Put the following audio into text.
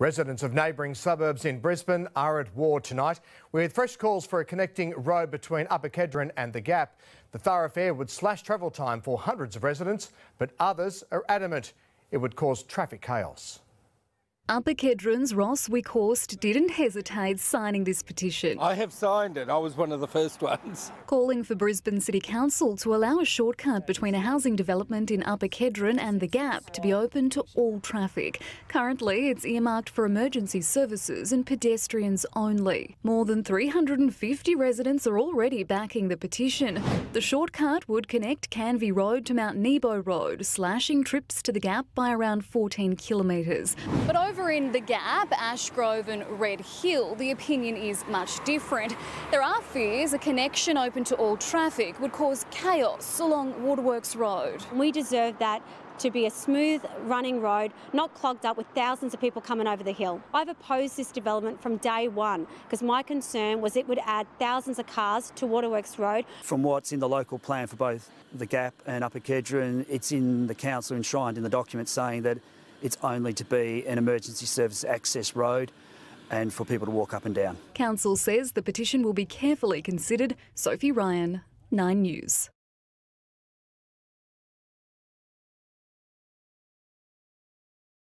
Residents of neighbouring suburbs in Brisbane are at war tonight with fresh calls for a connecting road between Upper Kedron and the Gap. The thoroughfare would slash travel time for hundreds of residents, but others are adamant it would cause traffic chaos. Upper Kedron's Ross Wickhorst didn't hesitate signing this petition. I have signed it. I was one of the first ones. Calling for Brisbane City Council to allow a shortcut between a housing development in Upper Kedron and the Gap to be open to all traffic. Currently, it's earmarked for emergency services and pedestrians only. More than 350 residents are already backing the petition. The shortcut would connect Canvey Road to Mount Nebo Road, slashing trips to the Gap by around 14 kilometres. But over over in The Gap, Ashgrove and Red Hill, the opinion is much different. There are fears a connection open to all traffic would cause chaos along Waterworks Road. We deserve that to be a smooth running road, not clogged up with thousands of people coming over the hill. I've opposed this development from day one because my concern was it would add thousands of cars to Waterworks Road. From what's in the local plan for both the Gap and Upper Kedron, it's in the council enshrined in the document saying that it's only to be an emergency service access road and for people to walk up and down. Council says the petition will be carefully considered. Sophie Ryan, 9 News.